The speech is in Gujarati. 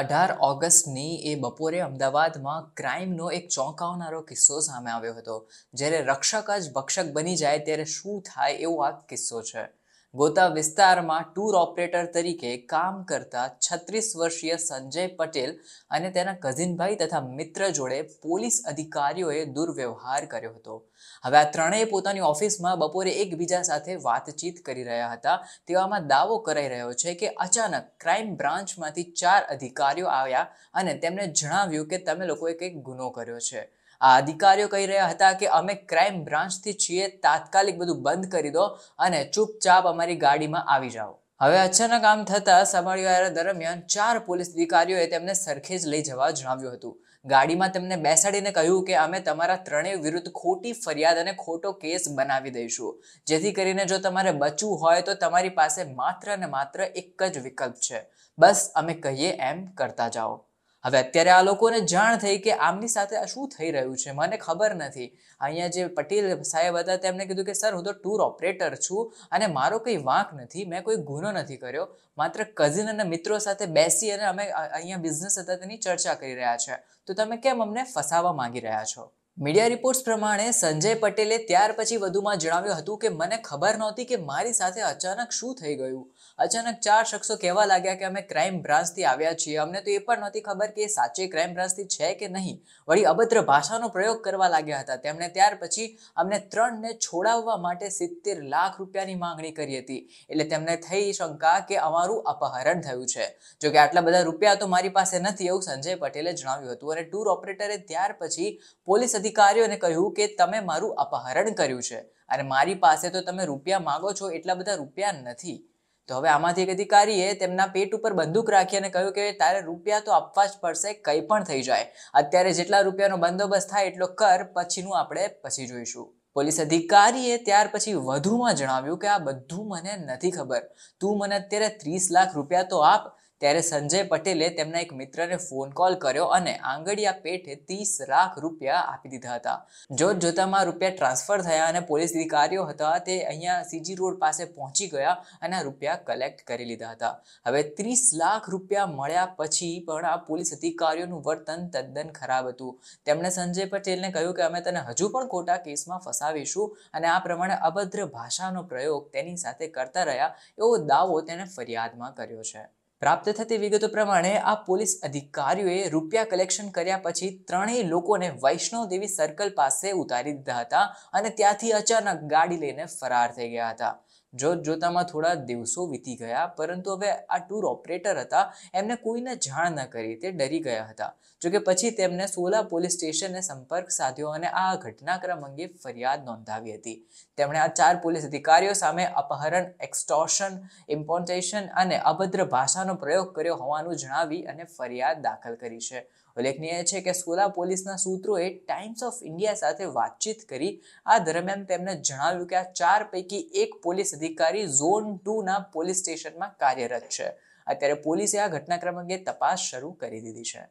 અઢાર ઓગસ્ટની એ બપોરે અમદાવાદમાં ક્રાઇમનો એક ચોંકાવનારો કિસ્સો સામે આવ્યો હતો જ્યારે રક્ષક જ ભક્ષક બની જાય ત્યારે શું થાય એવો આ કિસ્સો છે ગોતા વિસ્તારમાં ટૂર ઓપરેટર તરીકે કામ કરતા છત્રીસ વર્ષીય સંજય પટેલ અને તેના કઝિનભાઈ તથા મિત્ર જોડે પોલીસ અધિકારીઓએ દુર્વ્યવહાર કર્યો હતો હવે આ ત્રણેય પોતાની ઓફિસમાં બપોરે એકબીજા સાથે વાતચીત કરી રહ્યા હતા તેવામાં દાવો કરાઈ રહ્યો છે કે અચાનક ક્રાઇમ બ્રાન્ચમાંથી ચાર અધિકારીઓ આવ્યા અને તેમને જણાવ્યું કે તમે લોકોએ કંઈક ગુનો કર્યો છે આ અધિકારીઓ કહી રહ્યા હતા કે અમે ક્રાઇમ બ્રાન્ચથી છીએ તાત્કાલિક બધું બંધ કરી દો અને ચૂપચાપ અમારી ગાડીમાં આવી જાઓ હવે અચાનક આમ થતાં સમળિયારા દરમિયાન ચાર પોલીસ અધિકારીઓએ તેમને સરખેજ લઈ જવા જણાવ્યું હતું ગાડીમાં તેમને બેસાડીને કહ્યું કે અમે તમારા ત્રણેય વિરુદ્ધ ખોટી ફરિયાદ અને ખોટો કેસ બનાવી દઈશું જેથી કરીને જો તમારે બચવું હોય તો તમારી પાસે માત્ર ને માત્ર એક જ વિકલ્પ છે બસ અમે કહીએ એમ કરતા જાઓ હવે અત્યારે આ લોકોને જાણ થઈ કે આમની સાથે આ શું થઈ રહ્યું છે મને ખબર નથી અહીંયા જે પટેલ સાહેબ હતા તેમણે કીધું કે સર હું તો ટૂર ઓપરેટર છું અને મારો કંઈ વાંક નથી મેં કોઈ ગુનો નથી કર્યો માત્ર કઝિન અને મિત્રો સાથે બેસી અને અમે અહીંયા બિઝનેસ હતા તેની ચર્ચા કરી રહ્યા છે તો તમે કેમ અમને ફસાવા માંગી રહ્યા છો મીડિયા રિપોર્ટ્સ પ્રમાણે સંજય પટેલે ત્યાર પછી વધુમાં જણાવ્યું હતું કે મને ખબર નહોતી કે મારી સાથે અચાનક શું થઈ ગયું અચાનક ચાર શખ્સો કહેવા લાગ્યા કે અમે ક્રાઇમ બ્રાન્ચથી આવ્યા છીએ અમને તો એ પણ નહોતી ખબર કે સાચે ક્રાઇમ બ્રાન્ચથી છે કે નહીં વળી અભદ્ર ભાષાનો પ્રયોગ કરવા લાગ્યા હતા તેમણે ત્યાર પછી અમને ત્રણને છોડાવવા માટે સિત્તેર લાખ રૂપિયાની માંગણી કરી હતી એટલે તેમને થઈ શંકા કે અમારું અપહરણ થયું છે જોકે આટલા બધા રૂપિયા તો મારી પાસે નથી એવું સંજય પટેલે જણાવ્યું હતું અને ટૂર ઓપરેટરે ત્યાર પછી પોલીસ અધિકારીઓને કહ્યું કે તમે મારું અપહરણ કર્યું છે અને મારી પાસે તો તમે રૂપિયા માગો છો એટલા બધા રૂપિયા નથી તો હવે આમાંથી એક અધિકારીએ તેમના પેટ ઉપર બંદૂક રાખી અને કહ્યું કે તારે રૂપિયા તો આપવા જ પડશે કંઈ પણ થઈ જાય અત્યારે જેટલા રૂપિયાનો બંદોબસ્ત થાય એટલો કર પછીનું આપણે પછી જોઈશું પોલીસ અધિકારીએ ત્યાર પછી વધુમાં જણાવ્યું કે આ બધું મને નથી ખબર તું મને અત્યારે ત્રીસ લાખ રૂપિયા તો આપ ત્યારે સંજય પટેલે તેમના એક મિત્રને ફોન કોલ કર્યો અને આંગડિયા પેઠે ત્રીસ લાખ રૂપિયા આપી દીધા હતા જોત જોતામાં રૂપિયા ટ્રાન્સફર થયા અને પોલીસ અધિકારીઓ હતા તે અહીંયા સીજી રોડ પાસે પહોંચી ગયા અને રૂપિયા કલેક્ટ કરી લીધા હતા હવે ત્રીસ લાખ રૂપિયા મળ્યા પછી પણ આ પોલીસ અધિકારીઓનું વર્તન તદ્દન ખરાબ હતું તેમણે સંજય પટેલને કહ્યું કે અમે તને હજુ પણ ખોટા કેસમાં ફસાવીશું અને આ પ્રમાણે અભદ્ર ભાષાનો પ્રયોગ તેની સાથે કરતા રહ્યા એવો દાવો તેણે ફરિયાદમાં કર્યો છે પ્રાપ્ત થતી વિગતો પ્રમાણે આ પોલીસ અધિકારીઓએ રૂપિયા કલેક્શન કર્યા પછી ત્રણેય લોકોને દેવી સર્કલ પાસે ઉતારી દીધા હતા અને ત્યાંથી અચાનક ગાડી લઈને ફરાર થઈ ગયા હતા જોત જોતામાં થોડા દિવસો વીતી ગયા પરંતુ હવે આ ટૂર ઓપરેટર હતા એમને કોઈને જાણ ન કરી તે ડરી ગયા હતા જોકે પછી તેમને સોલા પોલીસ સ્ટેશને સંપર્ક સાધ્યો અને આ ઘટનાક્રમ અંગે ફરિયાદ નોંધાવી હતી તેમણે આ ચાર પોલીસ અધિકારીઓ સામે અપહરણ એક્સટોર્શન ઇમ્પોન્ટેશન અને અભદ્ર ભાષાનો પ્રયોગ કર્યો હોવાનું જણાવી અને ફરિયાદ દાખલ કરી છે ઉલ્લેખનીય છે કે સોલા પોલીસના સૂત્રોએ ટાઈમ્સ ઓફ ઇન્ડિયા સાથે વાતચીત કરી આ દરમિયાન તેમણે જણાવ્યું કે આ ચાર પૈકી એક પોલીસ અધિકારી ઝોન ટુ ના પોલીસ સ્ટેશનમાં કાર્યરત છે અત્યારે પોલીસે આ ઘટનાક્રમ અંગે તપાસ શરૂ કરી દીધી છે